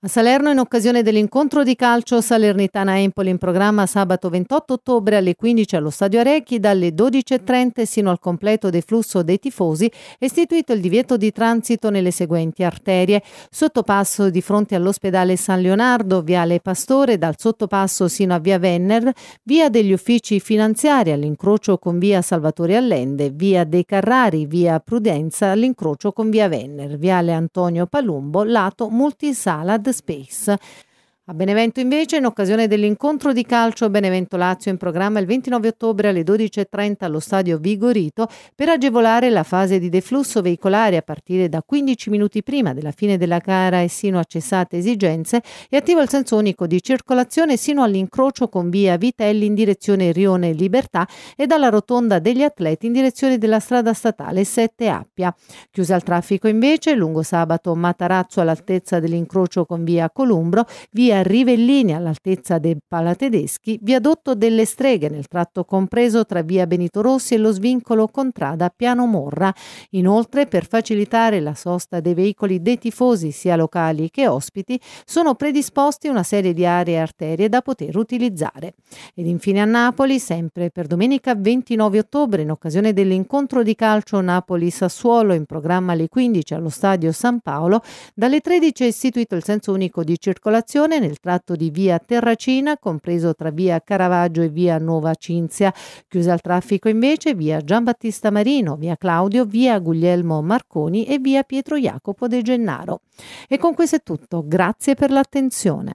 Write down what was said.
A Salerno in occasione dell'incontro di calcio Salernitana-Empoli in programma sabato 28 ottobre alle 15 allo Stadio Arecchi dalle 12.30 sino al completo deflusso dei tifosi è istituito il divieto di transito nelle seguenti arterie sottopasso di fronte all'ospedale San Leonardo, Viale Pastore dal sottopasso sino a Via Venner, Via degli Uffici Finanziari all'incrocio con Via Salvatore Allende, Via dei Carrari, Via Prudenza all'incrocio con Via Venner, Viale Antonio Palumbo, lato multisala Space. A Benevento invece, in occasione dell'incontro di calcio Benevento-Lazio in programma il 29 ottobre alle 12.30 allo stadio Vigorito, per agevolare la fase di deflusso veicolare a partire da 15 minuti prima della fine della gara e sino a cessate esigenze, è attivo il senso unico di circolazione sino all'incrocio con via Vitelli in direzione Rione Libertà e dalla rotonda degli atleti in direzione della strada statale 7 Appia. Chiusa al traffico invece, lungo sabato Matarazzo all'altezza dell'incrocio con via Columbro, via via Rivellini all'altezza dei Palatedeschi, viadotto delle Streghe nel tratto compreso tra via Benito Rossi e lo svincolo Contrada Piano Morra. Inoltre, per facilitare la sosta dei veicoli dei tifosi sia locali che ospiti, sono predisposti una serie di aree e arterie da poter utilizzare. Ed infine a Napoli, sempre per domenica 29 ottobre, in occasione dell'incontro di calcio Napoli-Sassuolo in programma alle 15 allo stadio San Paolo, dalle 13 è istituito il senso unico di circolazione nel tratto di via Terracina, compreso tra via Caravaggio e via Nuova Cinzia. Chiusa al traffico invece via Giambattista Marino, via Claudio, via Guglielmo Marconi e via Pietro Jacopo De Gennaro. E con questo è tutto, grazie per l'attenzione.